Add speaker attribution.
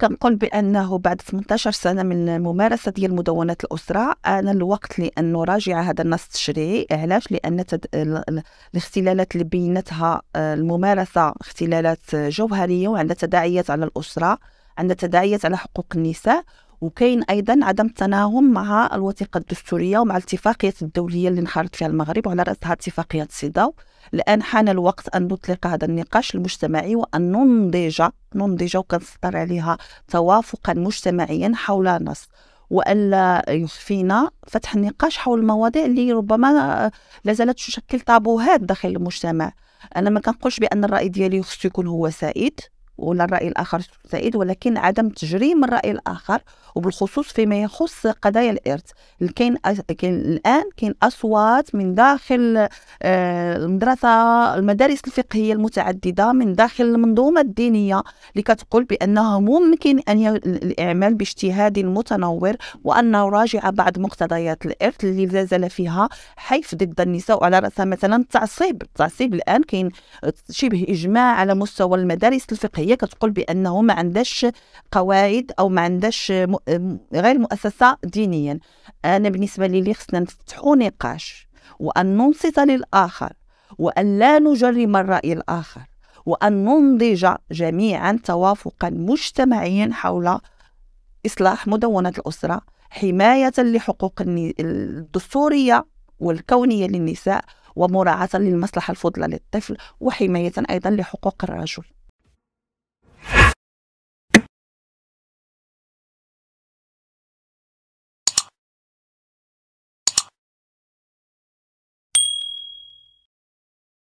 Speaker 1: كنقول بانه بعد 18 سنه من ممارسه ديال مدونات الاسره انا الوقت لان نراجع هذا النص التشريعي علاش لان تد... الاختلالات اللي بينتها الممارسه اختلالات جوهريه وعندها تداعيات على الاسره عندها تداعيات على حقوق النساء وكاين ايضا عدم التناغم مع الوثيقه الدستوريه ومع الاتفاقيات الدوليه اللي انخرط فيها المغرب وعلى راسها اتفاقيه سيداو الان حان الوقت ان نطلق هذا النقاش المجتمعي وان ننضج ننضج وكنسطر عليها توافقا مجتمعيا حول نص والا يخفينا فتح النقاش حول المواضيع اللي ربما لازالت تشكل طابوهات داخل المجتمع انا ما كنقولش بان الراي ديالي خصو يكون هو سائد ولا الرأي الآخر سعيد ولكن عدم تجريم الرأي الآخر وبالخصوص فيما يخص قضايا الإرث كاين الآن كاين أصوات من داخل آه، المدرسة المدارس الفقهية المتعددة من داخل المنظومة الدينية اللي كتقول بأنه ممكن أن الإعمال باجتهاد متنور وان راجع بعض مقتضيات الإرث اللي زلزل فيها حيف ضد النساء وعلى رأسها مثلا التعصيب التعصيب الآن كاين شبه إجماع على مستوى المدارس الفقهية هي كتقول بانه ما عندهاش قواعد او ما عندهاش غير مؤسسه دينيا انا بالنسبه لي خصنا نفتحوا نقاش وان ننصت للاخر وان لا نجرم الراي الاخر وان ننضج جميعا توافقا مجتمعيا حول اصلاح مدونه الاسره حمايه لحقوق الدستوريه والكونيه للنساء ومراعاه للمصلحه الفضلى للطفل وحمايه ايضا لحقوق الرجل